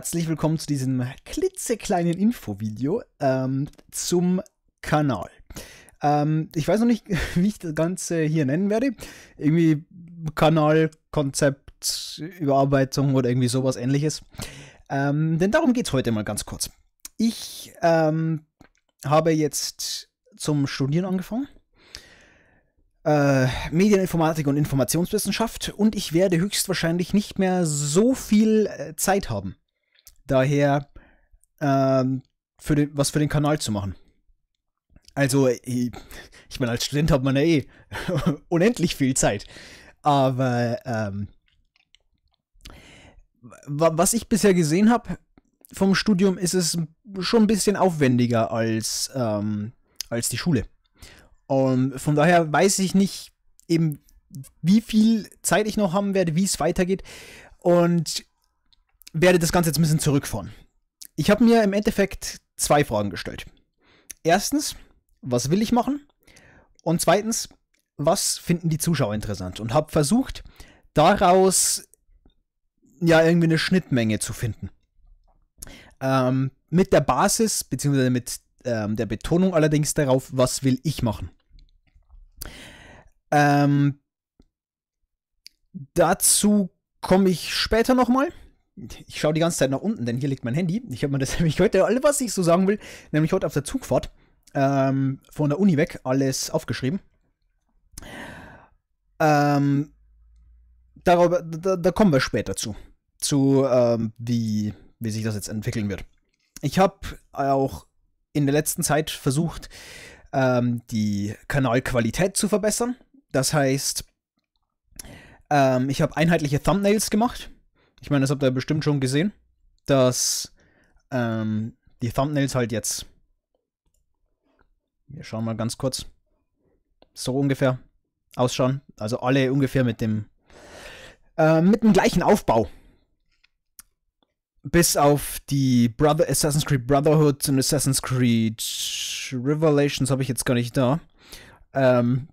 herzlich willkommen zu diesem klitzekleinen Infovideo ähm, zum Kanal. Ähm, ich weiß noch nicht, wie ich das Ganze hier nennen werde. Irgendwie Kanal, Konzept, Überarbeitung oder irgendwie sowas ähnliches. Ähm, denn darum geht es heute mal ganz kurz. Ich ähm, habe jetzt zum Studieren angefangen. Äh, Medieninformatik und Informationswissenschaft und ich werde höchstwahrscheinlich nicht mehr so viel äh, Zeit haben daher ähm, für den, was für den Kanal zu machen. Also, ich, ich meine, als Student hat man ja eh unendlich viel Zeit. Aber ähm, was ich bisher gesehen habe vom Studium, ist es schon ein bisschen aufwendiger als, ähm, als die Schule. Und von daher weiß ich nicht eben, wie viel Zeit ich noch haben werde, wie es weitergeht. Und werde das Ganze jetzt ein bisschen zurückfahren. Ich habe mir im Endeffekt zwei Fragen gestellt. Erstens, was will ich machen? Und zweitens, was finden die Zuschauer interessant? Und habe versucht, daraus ja irgendwie eine Schnittmenge zu finden. Ähm, mit der Basis, beziehungsweise mit ähm, der Betonung allerdings darauf, was will ich machen. Ähm, dazu komme ich später nochmal ich schaue die ganze Zeit nach unten, denn hier liegt mein Handy. Ich habe mir das nämlich heute, alles, was ich so sagen will, nämlich heute auf der Zugfahrt ähm, von der Uni weg alles aufgeschrieben. Ähm, darüber, da, da, kommen wir später zu, zu ähm, wie, wie sich das jetzt entwickeln wird. Ich habe auch in der letzten Zeit versucht, ähm, die Kanalqualität zu verbessern. Das heißt, ähm, ich habe einheitliche Thumbnails gemacht ich meine, das habt ihr bestimmt schon gesehen, dass ähm, die Thumbnails halt jetzt. Wir schauen mal ganz kurz. So ungefähr ausschauen. Also alle ungefähr mit dem äh, mit dem gleichen Aufbau. Bis auf die Brother Assassin's Creed Brotherhood und Assassin's Creed Revelations habe ich jetzt gar nicht da. Ähm,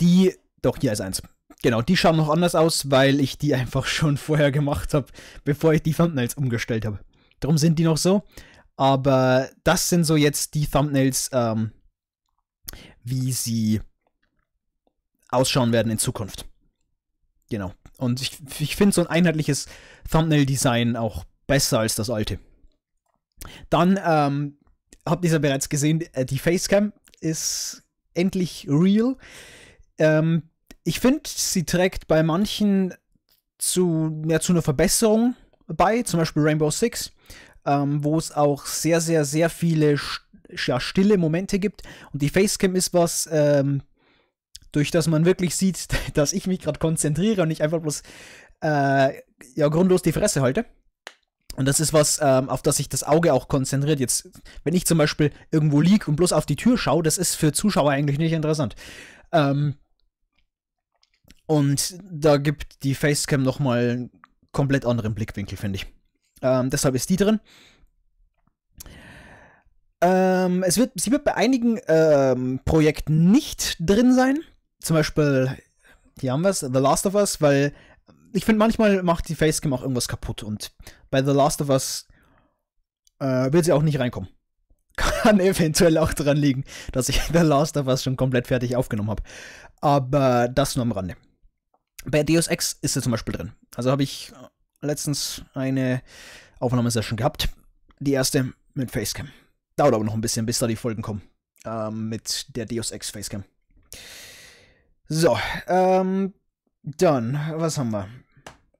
die, doch hier ist eins. Genau, die schauen noch anders aus, weil ich die einfach schon vorher gemacht habe, bevor ich die Thumbnails umgestellt habe. Darum sind die noch so. Aber das sind so jetzt die Thumbnails, ähm, wie sie ausschauen werden in Zukunft. Genau. Und ich, ich finde so ein einheitliches Thumbnail-Design auch besser als das alte. Dann ähm, habt ihr ja bereits gesehen, äh, die Facecam ist endlich real. Ähm, ich finde, sie trägt bei manchen zu, ja, zu einer Verbesserung bei, zum Beispiel Rainbow Six, ähm, wo es auch sehr, sehr, sehr viele ja, stille Momente gibt. Und die Facecam ist was, ähm, durch das man wirklich sieht, dass ich mich gerade konzentriere und nicht einfach bloß äh, ja, grundlos die Fresse halte. Und das ist was, ähm, auf das sich das Auge auch konzentriert. Jetzt, wenn ich zum Beispiel irgendwo liege und bloß auf die Tür schaue, das ist für Zuschauer eigentlich nicht interessant. Ähm, und da gibt die Facecam nochmal einen komplett anderen Blickwinkel, finde ich. Ähm, deshalb ist die drin. Ähm, es wird, sie wird bei einigen ähm, Projekten nicht drin sein. Zum Beispiel, hier haben wir es, The Last of Us, weil ich finde, manchmal macht die Facecam auch irgendwas kaputt und bei The Last of Us äh, wird sie auch nicht reinkommen. Kann eventuell auch daran liegen, dass ich The Last of Us schon komplett fertig aufgenommen habe. Aber das nur am Rande bei Deus Ex ist er zum Beispiel drin. Also habe ich äh, letztens eine Aufnahmesession gehabt. Die erste mit Facecam. Dauert aber noch ein bisschen, bis da die Folgen kommen. Ähm, mit der Deus Ex Facecam. So, ähm, dann, was haben wir?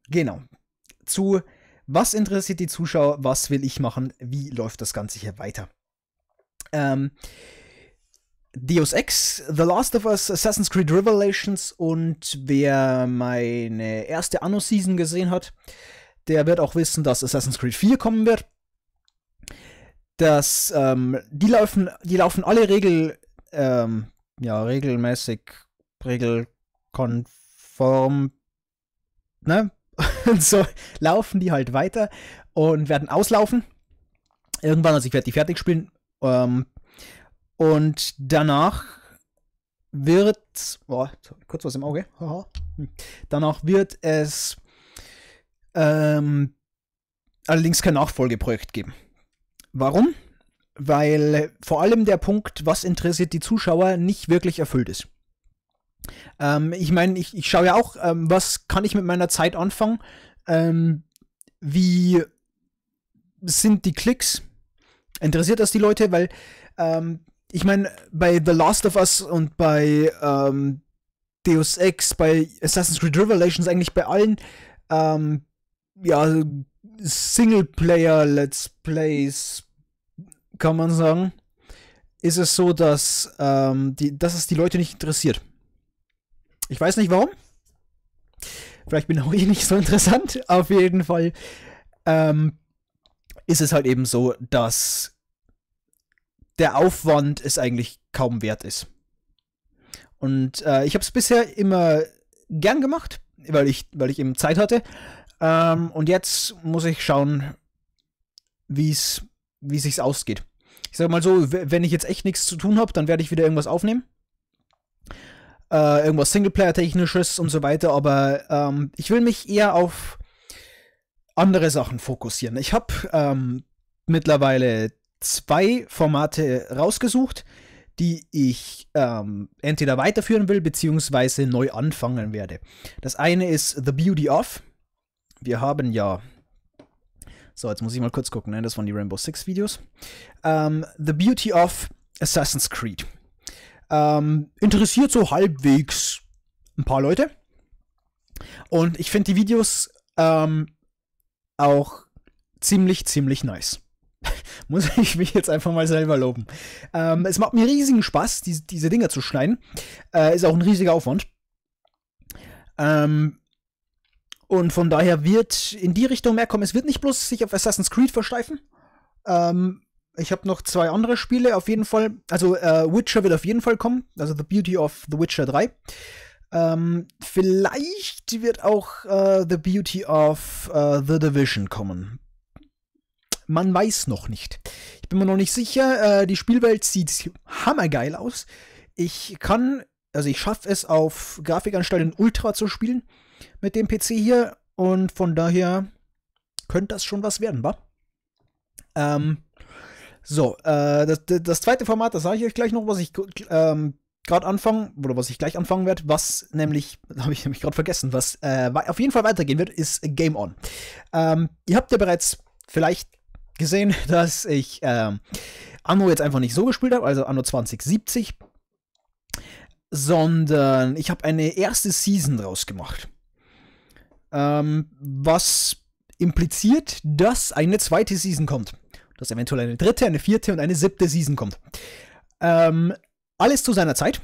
Genau. Zu was interessiert die Zuschauer, was will ich machen, wie läuft das Ganze hier weiter? Ähm, Deus Ex, The Last of Us, Assassin's Creed Revelations und wer meine erste Anno-Season gesehen hat, der wird auch wissen, dass Assassin's Creed 4 kommen wird. Das, ähm, die, laufen, die laufen alle regel, ähm, ja, regelmäßig, regelkonform, ne? Und so laufen die halt weiter und werden auslaufen. Irgendwann, also ich werde die fertig spielen. Ähm, und danach wird, boah, kurz was im Auge, hm. danach wird es ähm, allerdings kein Nachfolgeprojekt geben. Warum? Weil vor allem der Punkt, was interessiert die Zuschauer, nicht wirklich erfüllt ist. Ähm, ich meine, ich, ich schaue ja auch, ähm, was kann ich mit meiner Zeit anfangen? Ähm, wie sind die Klicks? Interessiert das die Leute? Weil ähm, ich meine, bei The Last of Us und bei ähm, Deus Ex, bei Assassin's Creed Revelations, eigentlich bei allen ähm, ja, Singleplayer-Let's Plays, kann man sagen, ist es so, dass, ähm, die, dass es die Leute nicht interessiert. Ich weiß nicht warum. Vielleicht bin auch ich nicht so interessant. Auf jeden Fall ähm, ist es halt eben so, dass der Aufwand es eigentlich kaum wert ist. Und äh, ich habe es bisher immer gern gemacht, weil ich, weil ich eben Zeit hatte. Ähm, und jetzt muss ich schauen, wie es wie sich's ausgeht. Ich sage mal so, wenn ich jetzt echt nichts zu tun habe, dann werde ich wieder irgendwas aufnehmen. Äh, irgendwas Singleplayer-technisches und so weiter. Aber ähm, ich will mich eher auf andere Sachen fokussieren. Ich habe ähm, mittlerweile zwei Formate rausgesucht, die ich ähm, entweder weiterführen will, beziehungsweise neu anfangen werde. Das eine ist The Beauty of. Wir haben ja. So, jetzt muss ich mal kurz gucken, ne? das waren die Rainbow Six Videos. Ähm, The Beauty of Assassin's Creed. Ähm, interessiert so halbwegs ein paar Leute. Und ich finde die Videos ähm, auch ziemlich, ziemlich nice muss ich mich jetzt einfach mal selber loben. Ähm, es macht mir riesigen Spaß, die, diese Dinger zu schneiden. Äh, ist auch ein riesiger Aufwand. Ähm, und von daher wird in die Richtung mehr kommen. Es wird nicht bloß sich auf Assassin's Creed versteifen. Ähm, ich habe noch zwei andere Spiele auf jeden Fall. Also äh, Witcher wird auf jeden Fall kommen. Also The Beauty of The Witcher 3. Ähm, vielleicht wird auch äh, The Beauty of äh, The Division kommen man weiß noch nicht. Ich bin mir noch nicht sicher. Äh, die Spielwelt sieht hammergeil aus. Ich kann, also ich schaffe es auf Grafikanstalten Ultra zu spielen mit dem PC hier. Und von daher könnte das schon was werden, wa? Ähm, so, äh, das, das, zweite Format, das sage ich euch gleich noch, was ich ähm, gerade anfangen, oder was ich gleich anfangen werde, was nämlich, habe ich nämlich gerade vergessen, was äh, auf jeden Fall weitergehen wird, ist Game On. Ähm, ihr habt ja bereits vielleicht gesehen, dass ich ähm, Anno jetzt einfach nicht so gespielt habe, also Anno 2070, sondern ich habe eine erste Season draus gemacht. Ähm, was impliziert, dass eine zweite Season kommt. Dass eventuell eine dritte, eine vierte und eine siebte Season kommt. Ähm, alles zu seiner Zeit.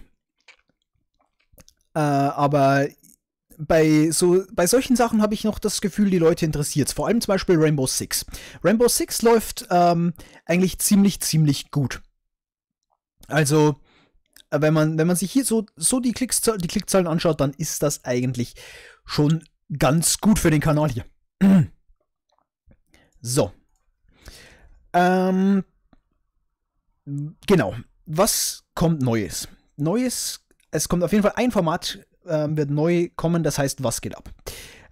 Äh, aber bei, so, bei solchen Sachen habe ich noch das Gefühl, die Leute interessiert es. Vor allem zum Beispiel Rainbow Six. Rainbow Six läuft ähm, eigentlich ziemlich, ziemlich gut. Also, äh, wenn man, wenn man sich hier so, so die, Klickszahl, die Klickzahlen anschaut, dann ist das eigentlich schon ganz gut für den Kanal hier. so. Ähm, genau. Was kommt Neues? Neues, es kommt auf jeden Fall ein Format ähm, wird neu kommen, das heißt, was geht ab?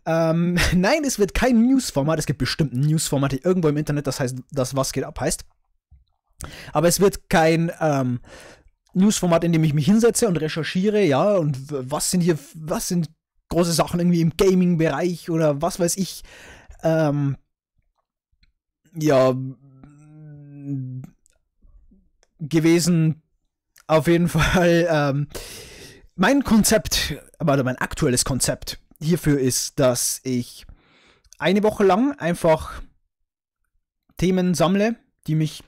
Ähm, nein, es wird kein Newsformat. Es gibt bestimmt ein Newsformat irgendwo im Internet, das heißt, das was geht ab heißt. Aber es wird kein ähm, Newsformat, in dem ich mich hinsetze und recherchiere, ja, und was sind hier, was sind große Sachen irgendwie im Gaming-Bereich oder was weiß ich. Ähm, ja, gewesen auf jeden Fall. Ähm, mein Konzept, oder also mein aktuelles Konzept hierfür ist, dass ich eine Woche lang einfach Themen sammle, die mich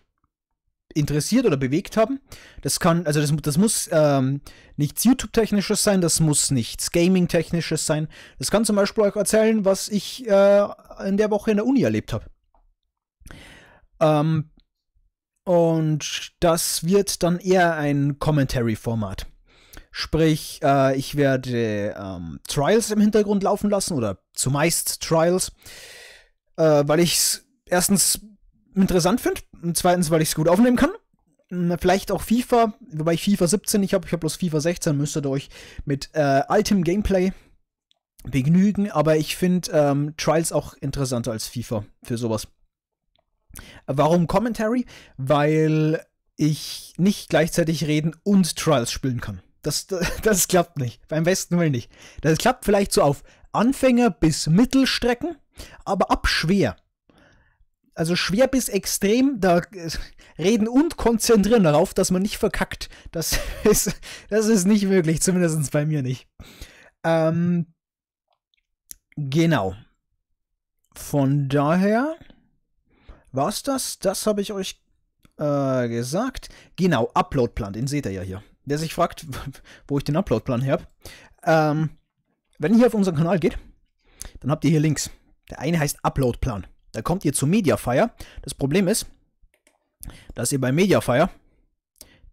interessiert oder bewegt haben. Das kann, also das, das muss ähm, nichts YouTube-Technisches sein, das muss nichts Gaming-Technisches sein. Das kann zum Beispiel euch erzählen, was ich äh, in der Woche in der Uni erlebt habe. Ähm, und das wird dann eher ein Commentary-Format. Sprich, äh, ich werde ähm, Trials im Hintergrund laufen lassen oder zumeist Trials, äh, weil ich es erstens interessant finde und zweitens, weil ich es gut aufnehmen kann. Hm, vielleicht auch FIFA, wobei ich FIFA 17 nicht habe, ich habe bloß FIFA 16, müsstet euch mit äh, altem Gameplay begnügen, aber ich finde ähm, Trials auch interessanter als FIFA für sowas. Warum Commentary? Weil ich nicht gleichzeitig reden und Trials spielen kann. Das, das, das klappt nicht. Beim Westen Willen nicht. Das klappt vielleicht so auf Anfänger bis Mittelstrecken, aber ab schwer. Also schwer bis extrem, da äh, reden und konzentrieren darauf, dass man nicht verkackt. Das ist, das ist nicht möglich, zumindest bei mir nicht. Ähm, genau. Von daher war es das. Das habe ich euch äh, gesagt. Genau, Uploadplan, den seht ihr ja hier der sich fragt, wo ich den Uploadplan her habe. Ähm, wenn ihr hier auf unseren Kanal geht, dann habt ihr hier Links. Der eine heißt Uploadplan. Da kommt ihr zu Mediafire. Das Problem ist, dass ihr bei Mediafire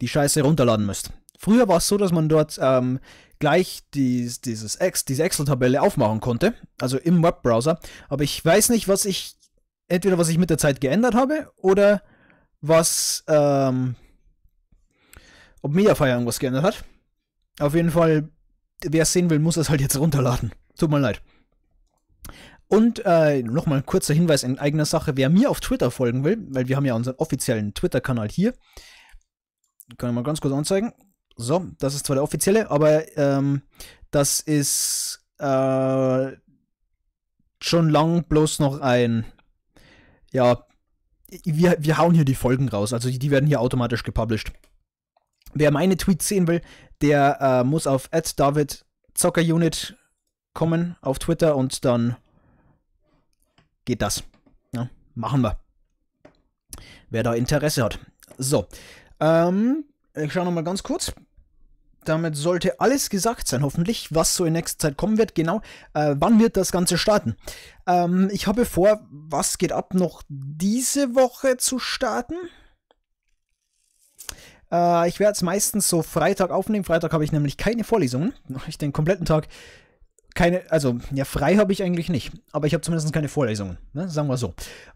die Scheiße runterladen müsst. Früher war es so, dass man dort ähm, gleich die, dieses Ex, diese Excel-Tabelle aufmachen konnte, also im Webbrowser. Aber ich weiß nicht, was ich, entweder was ich mit der Zeit geändert habe oder was ähm, ob Mediafire irgendwas geändert hat. Auf jeden Fall, wer es sehen will, muss es halt jetzt runterladen. Tut mir leid. Und äh, nochmal ein kurzer Hinweis in eigener Sache, wer mir auf Twitter folgen will, weil wir haben ja unseren offiziellen Twitter-Kanal hier. Kann ich mal ganz kurz anzeigen. So, das ist zwar der offizielle, aber ähm, das ist äh, schon lang bloß noch ein, ja, wir, wir hauen hier die Folgen raus, also die, die werden hier automatisch gepublished. Wer meine Tweets sehen will, der äh, muss auf @david_zockerunit kommen auf Twitter und dann geht das. Ja, machen wir. Wer da Interesse hat. So, ähm, ich schaue nochmal ganz kurz. Damit sollte alles gesagt sein, hoffentlich, was so in nächster Zeit kommen wird. Genau, äh, wann wird das Ganze starten? Ähm, ich habe vor, was geht ab, noch diese Woche zu starten. Äh, ich werde es meistens so Freitag aufnehmen. Freitag habe ich nämlich keine Vorlesungen. Ich den kompletten Tag keine, also ja, frei habe ich eigentlich nicht, aber ich habe zumindest keine Vorlesungen, ne? sagen wir so.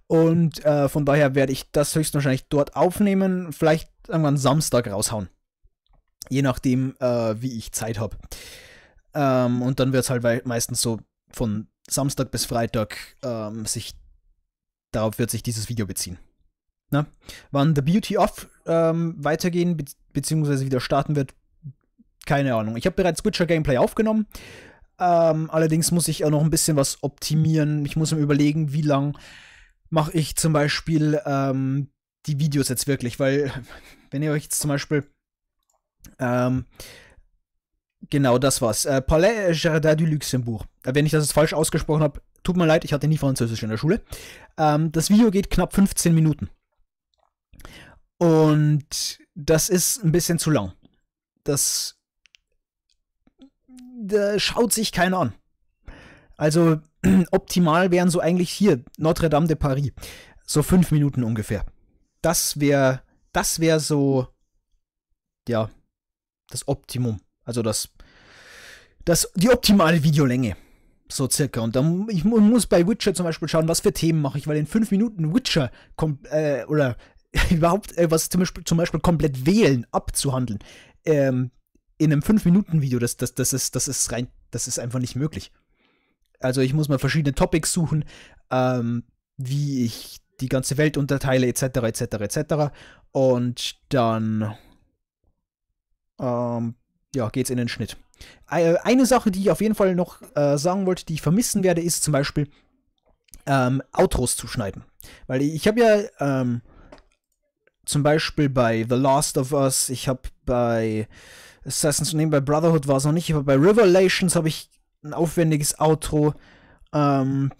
Und äh, von daher werde ich das höchstwahrscheinlich dort aufnehmen, vielleicht irgendwann Samstag raushauen. Je nachdem, äh, wie ich Zeit habe. Ähm, und dann wird es halt meistens so von Samstag bis Freitag ähm, sich, darauf wird sich dieses Video beziehen. Na? Ne? Wann The Beauty of ähm, weitergehen be beziehungsweise wieder starten wird, keine Ahnung. Ich habe bereits Witcher Gameplay aufgenommen. Ähm, allerdings muss ich auch noch ein bisschen was optimieren. Ich muss mir überlegen, wie lang mache ich zum Beispiel ähm, die Videos jetzt wirklich, weil wenn ihr euch jetzt zum Beispiel ähm, genau das war's. Äh, Palais Jardin du Luxembourg. Äh, wenn ich das jetzt falsch ausgesprochen habe, tut mir leid, ich hatte nie Französisch in der Schule. Ähm, das Video geht knapp 15 Minuten. Und das ist ein bisschen zu lang. Das, das schaut sich keiner an. Also optimal wären so eigentlich hier Notre Dame de Paris. So fünf Minuten ungefähr. Das wäre das wäre so, ja, das Optimum. Also das, das, die optimale Videolänge. So circa. Und dann ich muss bei Witcher zum Beispiel schauen, was für Themen mache ich, weil in fünf Minuten Witcher kommt, äh, oder überhaupt äh, was zum Beispiel, zum Beispiel komplett wählen abzuhandeln, ähm, in einem 5-Minuten-Video, das, das, das, ist, das ist rein, das ist einfach nicht möglich. Also ich muss mal verschiedene Topics suchen, ähm, wie ich die ganze Welt unterteile, etc., etc., etc. Und dann ähm, ja, geht's in den Schnitt. Äh, eine Sache, die ich auf jeden Fall noch äh, sagen wollte, die ich vermissen werde, ist zum Beispiel ähm, Outros zu schneiden. Weil ich habe ja ähm, zum Beispiel bei The Last of Us, ich habe bei Assassin's Creed, bei Brotherhood war es noch nicht, aber bei Revelations habe ich ein aufwendiges Outro. Ähm,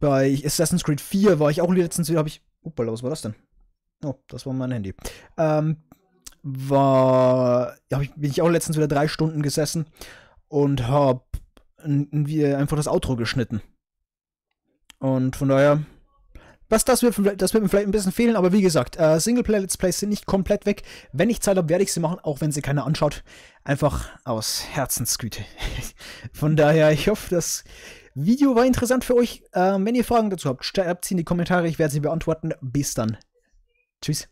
bei Assassin's Creed 4 war ich auch letztens wieder, habe ich. Uppala, was war das denn? Oh, das war mein Handy. Ähm, war. Ja, ich, bin ich auch letztens wieder drei Stunden gesessen und habe einfach das Outro geschnitten. Und von daher, was das, wird, das wird mir vielleicht ein bisschen fehlen, aber wie gesagt, äh, Singleplayer-Let's Plays sind nicht komplett weg. Wenn ich Zeit habe, werde ich sie machen, auch wenn sie keiner anschaut. Einfach aus Herzensgüte. Von daher, ich hoffe, das Video war interessant für euch. Äh, wenn ihr Fragen dazu habt, schreibt sie in die Kommentare, ich werde sie beantworten. Bis dann. Tschüss.